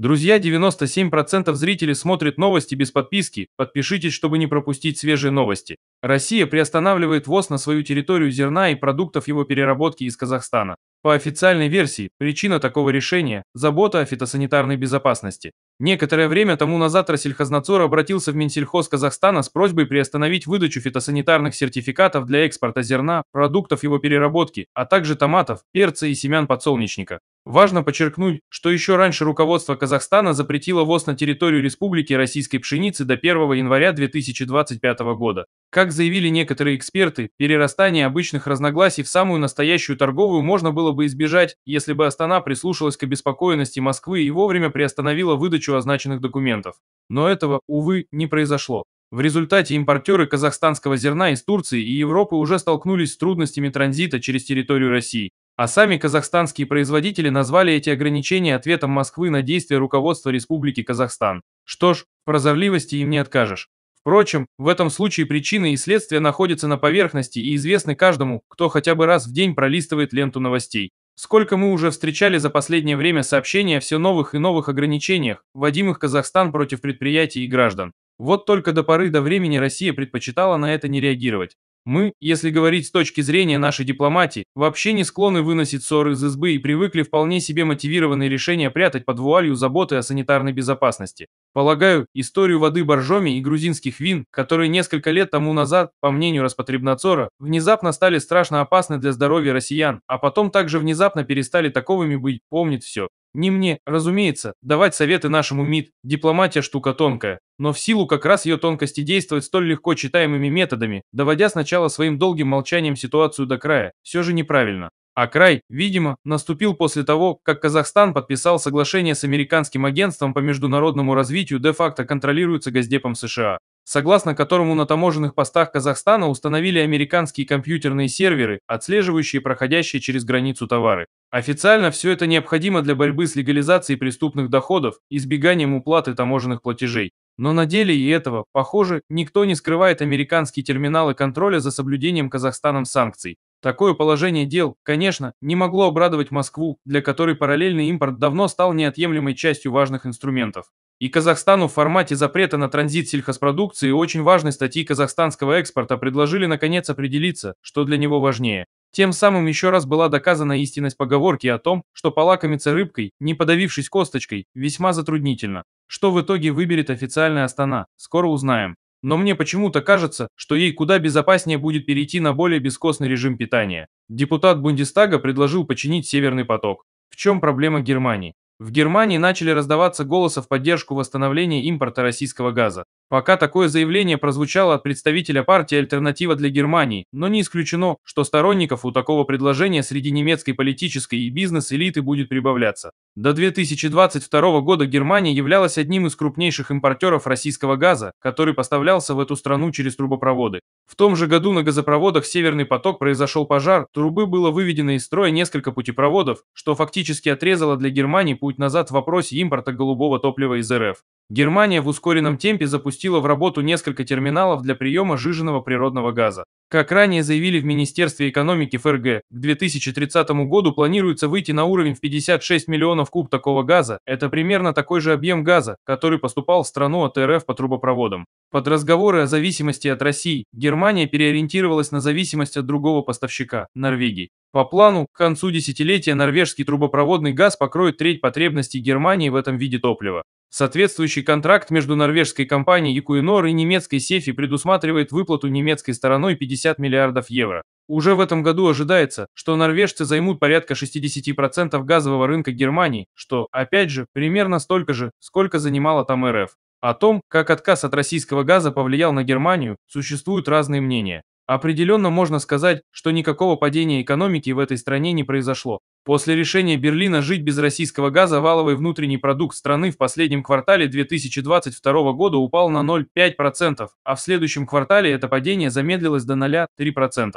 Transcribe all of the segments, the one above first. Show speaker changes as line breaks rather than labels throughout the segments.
Друзья, 97% зрителей смотрят новости без подписки. Подпишитесь, чтобы не пропустить свежие новости. Россия приостанавливает ввоз на свою территорию зерна и продуктов его переработки из Казахстана. По официальной версии, причина такого решения – забота о фитосанитарной безопасности. Некоторое время тому назад Россельхознадзор обратился в Минсельхоз Казахстана с просьбой приостановить выдачу фитосанитарных сертификатов для экспорта зерна, продуктов его переработки, а также томатов, перца и семян подсолнечника. Важно подчеркнуть, что еще раньше руководство Казахстана запретило ввоз на территорию республики российской пшеницы до 1 января 2025 года. Как заявили некоторые эксперты, перерастание обычных разногласий в самую настоящую торговую можно было бы избежать, если бы Астана прислушалась к обеспокоенности Москвы и вовремя приостановила выдачу помощью означенных документов. Но этого, увы, не произошло. В результате импортеры казахстанского зерна из Турции и Европы уже столкнулись с трудностями транзита через территорию России, а сами казахстанские производители назвали эти ограничения ответом Москвы на действия руководства Республики Казахстан. Что ж, в прозорливости им не откажешь. Впрочем, в этом случае причины и следствия находятся на поверхности и известны каждому, кто хотя бы раз в день пролистывает ленту новостей. Сколько мы уже встречали за последнее время сообщения о все новых и новых ограничениях, вводимых Казахстан против предприятий и граждан. Вот только до поры до времени Россия предпочитала на это не реагировать. Мы, если говорить с точки зрения нашей дипломатии, вообще не склонны выносить ссоры из избы и привыкли вполне себе мотивированные решения прятать под вуалью заботы о санитарной безопасности. Полагаю, историю воды боржоми и грузинских вин, которые несколько лет тому назад, по мнению Роспотребнадзора, внезапно стали страшно опасны для здоровья россиян, а потом также внезапно перестали таковыми быть, помнит все. Не мне, разумеется, давать советы нашему МИД, дипломатия штука тонкая, но в силу как раз ее тонкости действовать столь легко читаемыми методами, доводя сначала своим долгим молчанием ситуацию до края, все же неправильно. А край, видимо, наступил после того, как Казахстан подписал соглашение с американским агентством по международному развитию, де-факто контролируется Газдепом США согласно которому на таможенных постах Казахстана установили американские компьютерные серверы, отслеживающие проходящие через границу товары. Официально все это необходимо для борьбы с легализацией преступных доходов, избеганием уплаты таможенных платежей. Но на деле и этого, похоже, никто не скрывает американские терминалы контроля за соблюдением Казахстаном санкций. Такое положение дел, конечно, не могло обрадовать Москву, для которой параллельный импорт давно стал неотъемлемой частью важных инструментов и Казахстану в формате запрета на транзит сельхозпродукции очень важной статьи казахстанского экспорта предложили наконец определиться, что для него важнее. Тем самым еще раз была доказана истинность поговорки о том, что полакомиться рыбкой, не подавившись косточкой, весьма затруднительно. Что в итоге выберет официальная Астана, скоро узнаем. Но мне почему-то кажется, что ей куда безопаснее будет перейти на более бескостный режим питания. Депутат Бундестага предложил починить Северный поток. В чем проблема Германии? В Германии начали раздаваться голоса в поддержку восстановления импорта российского газа. Пока такое заявление прозвучало от представителя партии «Альтернатива для Германии», но не исключено, что сторонников у такого предложения среди немецкой политической и бизнес-элиты будет прибавляться. До 2022 года Германия являлась одним из крупнейших импортеров российского газа, который поставлялся в эту страну через трубопроводы. В том же году на газопроводах «Северный поток» произошел пожар, трубы было выведено из строя несколько путепроводов, что фактически отрезало для Германии путь назад в вопросе импорта голубого топлива из РФ. Германия в ускоренном темпе запустила запустила в работу несколько терминалов для приема жиженного природного газа. Как ранее заявили в Министерстве экономики ФРГ, к 2030 году планируется выйти на уровень в 56 миллионов куб такого газа. Это примерно такой же объем газа, который поступал в страну от РФ по трубопроводам. Под разговоры о зависимости от России Германия переориентировалась на зависимость от другого поставщика – Норвегии. По плану, к концу десятилетия норвежский трубопроводный газ покроет треть потребностей Германии в этом виде топлива. Соответствующий контракт между норвежской компанией Equinor и немецкой Сефи предусматривает выплату немецкой стороной 50 миллиардов евро. Уже в этом году ожидается, что норвежцы займут порядка 60% газового рынка Германии, что, опять же, примерно столько же, сколько занимала там РФ. О том, как отказ от российского газа повлиял на Германию, существуют разные мнения. Определенно можно сказать, что никакого падения экономики в этой стране не произошло. После решения Берлина жить без российского газа валовый внутренний продукт страны в последнем квартале 2022 года упал на 0,5%, а в следующем квартале это падение замедлилось до 0,3%.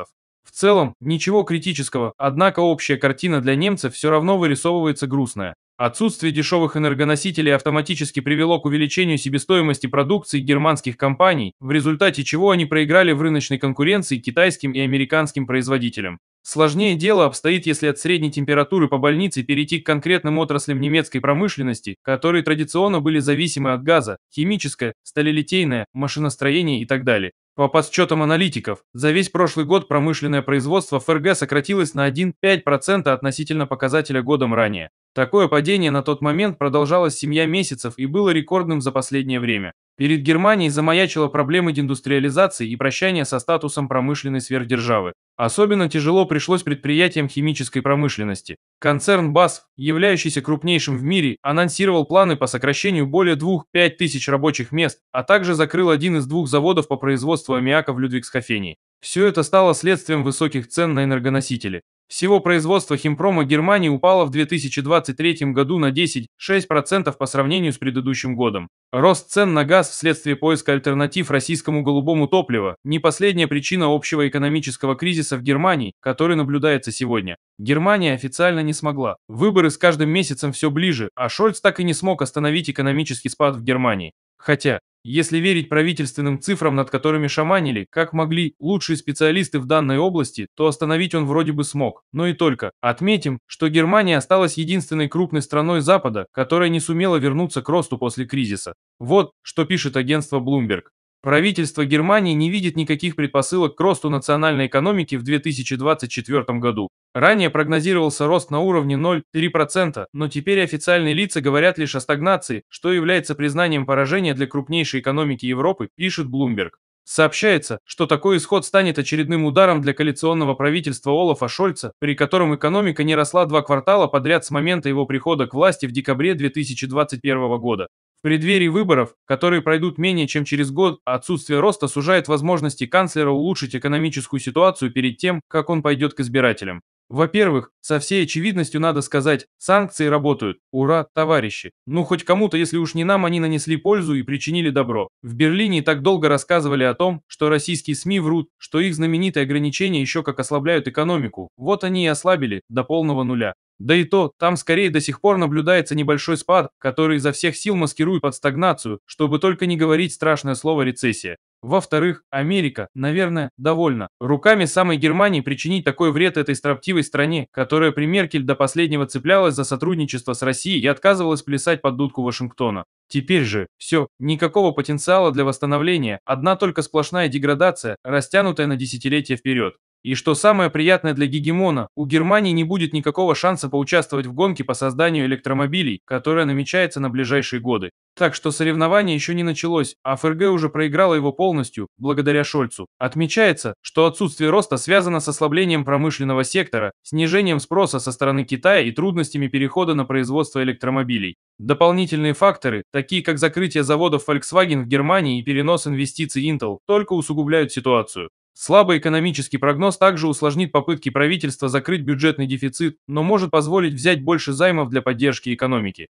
В целом, ничего критического, однако общая картина для немцев все равно вырисовывается грустная. Отсутствие дешевых энергоносителей автоматически привело к увеличению себестоимости продукции германских компаний, в результате чего они проиграли в рыночной конкуренции китайским и американским производителям. Сложнее дело обстоит, если от средней температуры по больнице перейти к конкретным отраслям немецкой промышленности, которые традиционно были зависимы от газа, химическая, сталелитейная, машиностроение и так далее. По подсчетам аналитиков, за весь прошлый год промышленное производство ФРГ сократилось на 1,5% относительно показателя годом ранее. Такое падение на тот момент продолжалось 7 месяцев и было рекордным за последнее время. Перед Германией замаячила проблема деиндустриализации и прощания со статусом промышленной сверхдержавы. Особенно тяжело пришлось предприятиям химической промышленности. Концерн БАСФ, являющийся крупнейшим в мире, анонсировал планы по сокращению более 2-5 тысяч рабочих мест, а также закрыл один из двух заводов по производству аммиака в Людвигсхофении. Все это стало следствием высоких цен на энергоносители. Всего производство химпрома Германии упало в 2023 году на 10,6% по сравнению с предыдущим годом. Рост цен на газ вследствие поиска альтернатив российскому голубому топливу – не последняя причина общего экономического кризиса в Германии, который наблюдается сегодня. Германия официально не смогла. Выборы с каждым месяцем все ближе, а Шольц так и не смог остановить экономический спад в Германии. Хотя, если верить правительственным цифрам, над которыми шаманили, как могли лучшие специалисты в данной области, то остановить он вроде бы смог. Но и только. Отметим, что Германия осталась единственной крупной страной Запада, которая не сумела вернуться к росту после кризиса. Вот что пишет агентство Bloomberg. Правительство Германии не видит никаких предпосылок к росту национальной экономики в 2024 году. Ранее прогнозировался рост на уровне 0,3%, но теперь официальные лица говорят лишь о стагнации, что является признанием поражения для крупнейшей экономики Европы, пишет Bloomberg. Сообщается, что такой исход станет очередным ударом для коалиционного правительства Олафа Шольца, при котором экономика не росла два квартала подряд с момента его прихода к власти в декабре 2021 года преддверии выборов, которые пройдут менее чем через год, отсутствие роста сужает возможности канцлера улучшить экономическую ситуацию перед тем, как он пойдет к избирателям. Во-первых, со всей очевидностью надо сказать, санкции работают. Ура, товарищи. Ну хоть кому-то, если уж не нам, они нанесли пользу и причинили добро. В Берлине так долго рассказывали о том, что российские СМИ врут, что их знаменитые ограничения еще как ослабляют экономику. Вот они и ослабили, до полного нуля. Да и то, там скорее до сих пор наблюдается небольшой спад, который изо всех сил маскирует под стагнацию, чтобы только не говорить страшное слово «рецессия». Во-вторых, Америка, наверное, довольна. Руками самой Германии причинить такой вред этой строптивой стране, которая при Меркель до последнего цеплялась за сотрудничество с Россией и отказывалась плясать под дудку Вашингтона. Теперь же, все, никакого потенциала для восстановления, одна только сплошная деградация, растянутая на десятилетия вперед. И что самое приятное для гегемона, у Германии не будет никакого шанса поучаствовать в гонке по созданию электромобилей, которая намечается на ближайшие годы. Так что соревнование еще не началось, а ФРГ уже проиграла его полностью, благодаря Шольцу. Отмечается, что отсутствие роста связано с ослаблением промышленного сектора, снижением спроса со стороны Китая и трудностями перехода на производство электромобилей. Дополнительные факторы, такие как закрытие заводов Volkswagen в Германии и перенос инвестиций Intel, только усугубляют ситуацию. Слабый экономический прогноз также усложнит попытки правительства закрыть бюджетный дефицит, но может позволить взять больше займов для поддержки экономики.